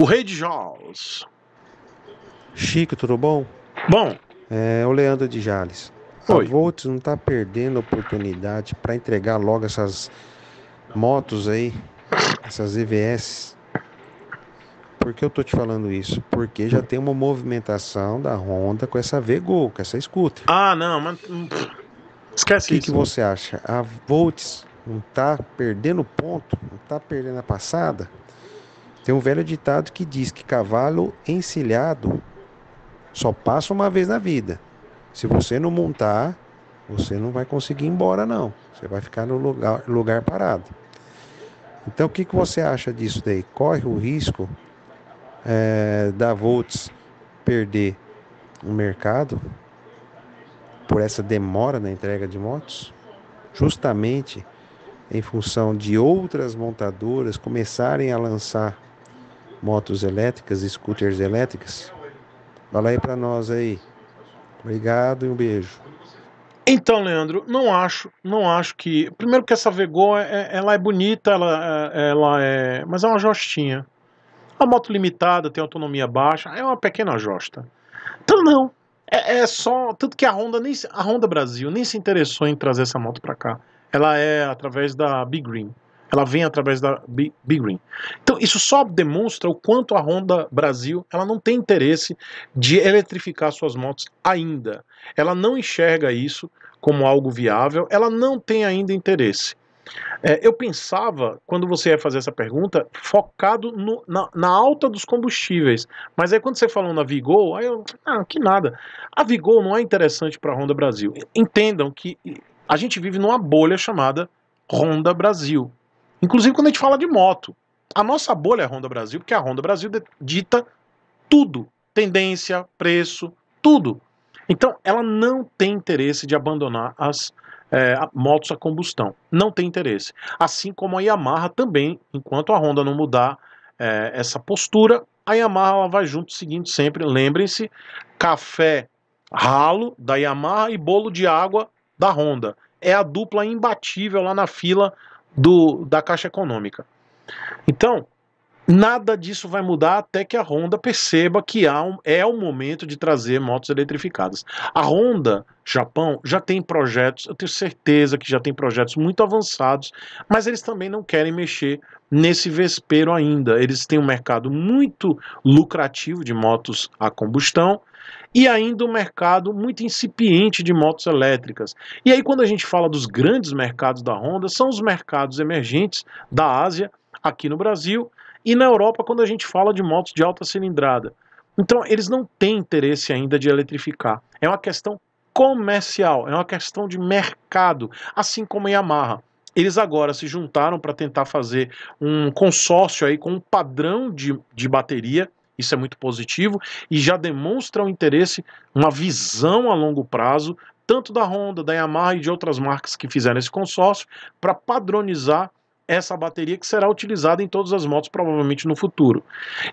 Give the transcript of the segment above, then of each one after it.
O Rei de Jaws. Chico, tudo bom? Bom. É o Leandro de Jales. Oi. A Volts não está perdendo a oportunidade para entregar logo essas motos aí, essas EVS. Por que eu tô te falando isso? Porque já tem uma movimentação da Honda com essa V-Gol, com essa scooter. Ah, não, mas hum, esquece que isso. O que você acha? A Volts não está perdendo ponto, não está perdendo a passada? Tem um velho ditado que diz que cavalo encilhado só passa uma vez na vida. Se você não montar, você não vai conseguir ir embora, não. Você vai ficar no lugar, lugar parado. Então, o que, que você acha disso daí? Corre o risco é, da Volts perder o mercado por essa demora na entrega de motos, justamente em função de outras montadoras começarem a lançar motos elétricas, scooters elétricas? Fala aí para nós aí. Obrigado e um beijo. Então, Leandro, não acho, não acho que. Primeiro que essa Vegol, é, é, ela é bonita, ela, é, ela é, mas é uma jostinha. É uma moto limitada, tem autonomia baixa, é uma pequena josta. Então não, é, é, só tanto que a Honda nem a Honda Brasil nem se interessou em trazer essa moto para cá. Ela é através da Big Green. Ela vem através da Big Green. Então, isso só demonstra o quanto a Honda Brasil ela não tem interesse de eletrificar suas motos ainda. Ela não enxerga isso como algo viável, ela não tem ainda interesse. É, eu pensava, quando você ia fazer essa pergunta, focado no, na, na, alta dos combustíveis. Mas aí quando você falou na Vigol, aí eu, ah, que nada. A Vigol não é interessante para a Honda Brasil. Entendam que a gente vive numa bolha chamada Honda Brasil. Inclusive quando a gente fala de moto. A nossa bolha é a Honda Brasil, porque a Honda Brasil dita tudo: tendência, preço, tudo. Então, ela não tem interesse de abandonar as é, motos a combustão. Não tem interesse. Assim como a Yamaha também, enquanto a Honda não mudar é, essa postura, a Yamaha vai junto seguindo sempre. Lembrem-se: café ralo da Yamaha e bolo de água da Honda. É a dupla imbatível lá na fila do, da Caixa Econômica. Então, Nada disso vai mudar até que a Honda perceba que há um, é o momento de trazer motos eletrificadas. A Honda Japão já tem projetos, eu tenho certeza que já tem projetos muito avançados, mas eles também não querem mexer nesse vespeiro ainda. Eles têm um mercado muito lucrativo de motos a combustão e ainda um mercado muito incipiente de motos elétricas. E aí quando a gente fala dos grandes mercados da Honda, são os mercados emergentes da Ásia, aqui no Brasil e na Europa quando a gente fala de motos de alta cilindrada. Então, eles não têm interesse ainda de eletrificar. É uma questão comercial, é uma questão de mercado, assim como a Yamaha. Eles agora se juntaram para tentar fazer um consórcio aí com um padrão de, de bateria, isso é muito positivo, e já demonstra um interesse, uma visão a longo prazo, tanto da Honda, da Yamaha e de outras marcas que fizeram esse consórcio, para padronizar essa bateria que será utilizada em todas as motos provavelmente no futuro.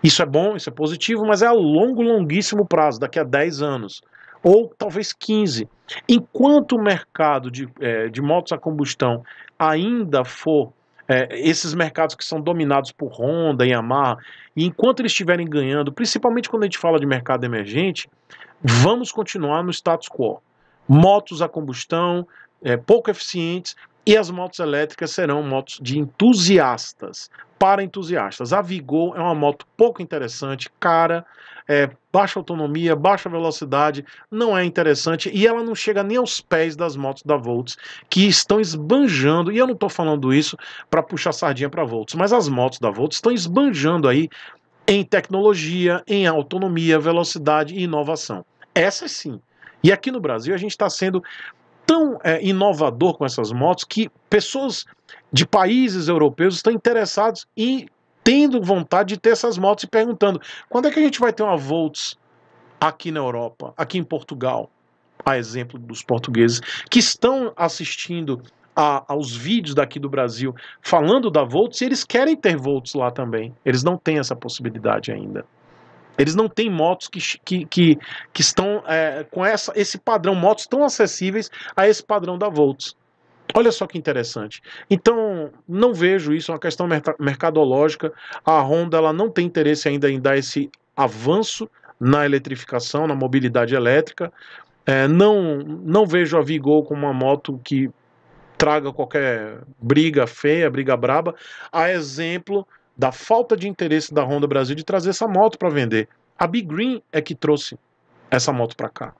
Isso é bom, isso é positivo, mas é a longo, longuíssimo prazo, daqui a 10 anos, ou talvez 15. Enquanto o mercado de, é, de motos a combustão ainda for é, esses mercados que são dominados por Honda, Yamaha, e enquanto eles estiverem ganhando, principalmente quando a gente fala de mercado emergente, vamos continuar no status quo. Motos a combustão, é, pouco eficientes, e as motos elétricas serão motos de entusiastas, para entusiastas. A Vigor é uma moto pouco interessante, cara, é, baixa autonomia, baixa velocidade, não é interessante e ela não chega nem aos pés das motos da Volts, que estão esbanjando, e eu não estou falando isso para puxar sardinha para Volts, mas as motos da Volts estão esbanjando aí em tecnologia, em autonomia, velocidade e inovação. essa sim. E aqui no Brasil a gente está sendo tão é, inovador com essas motos que pessoas de países europeus estão interessados e tendo vontade de ter essas motos e perguntando: quando é que a gente vai ter uma Volts aqui na Europa, aqui em Portugal? A exemplo dos portugueses que estão assistindo a, aos vídeos daqui do Brasil falando da Volts e eles querem ter Volts lá também. Eles não têm essa possibilidade ainda. Eles não têm motos que, que, que, que estão é, com essa, esse padrão, motos tão acessíveis a esse padrão da Volts. Olha só que interessante. Então, não vejo isso, é uma questão mercadológica. A Honda ela não tem interesse ainda em dar esse avanço na eletrificação, na mobilidade elétrica. É, não, não vejo a Vigor como uma moto que traga qualquer briga feia, briga braba. A exemplo da falta de interesse da Honda Brasil de trazer essa moto para vender. A Big Green é que trouxe essa moto para cá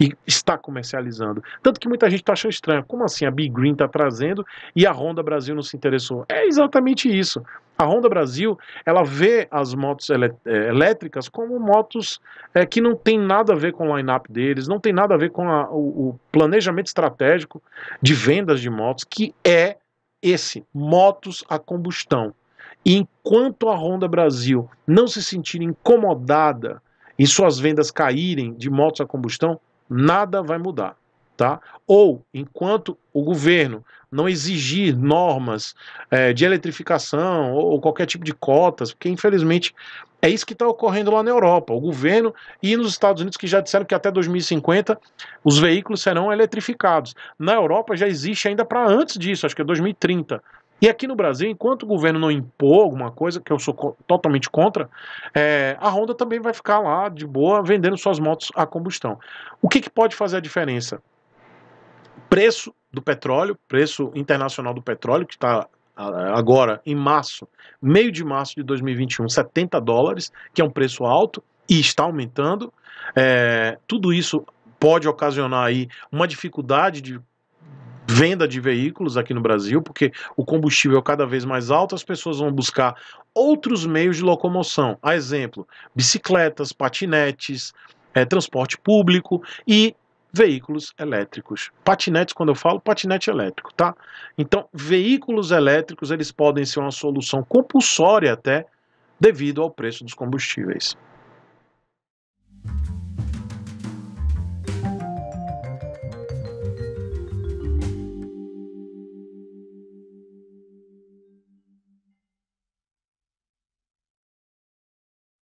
e está comercializando. Tanto que muita gente está achando estranho. Como assim a Big Green está trazendo e a Honda Brasil não se interessou? É exatamente isso. A Honda Brasil ela vê as motos é, elétricas como motos é, que não tem nada a ver com o line-up deles, não tem nada a ver com a, o, o planejamento estratégico de vendas de motos, que é esse, motos a combustão. E enquanto a Honda Brasil não se sentir incomodada e suas vendas caírem de motos a combustão, nada vai mudar. Tá? Ou enquanto o governo não exigir normas é, de eletrificação ou, ou, qualquer tipo de cotas, porque infelizmente é isso que está ocorrendo lá na Europa. O governo e nos Estados Unidos que já disseram que até 2050 os veículos serão eletrificados. Na Europa já existe ainda para antes disso, acho que é 2030. E aqui no Brasil, enquanto o governo não impor alguma coisa, que eu sou co totalmente contra, é, a Honda também vai ficar lá de boa vendendo suas motos a combustão. O que, que pode fazer a diferença? Preço do petróleo, preço internacional do petróleo, que está agora em março, meio de março de 2021, 70 dólares, que é um preço alto e está aumentando. É, tudo isso pode ocasionar aí uma dificuldade de venda de veículos aqui no Brasil, porque o combustível é cada vez mais alto, as pessoas vão buscar outros meios de locomoção. A exemplo, bicicletas, patinetes, é, transporte público e veículos elétricos. Patinetes, quando eu falo, patinete elétrico, tá? Então, veículos elétricos, eles podem ser uma solução compulsória até, devido ao preço dos combustíveis.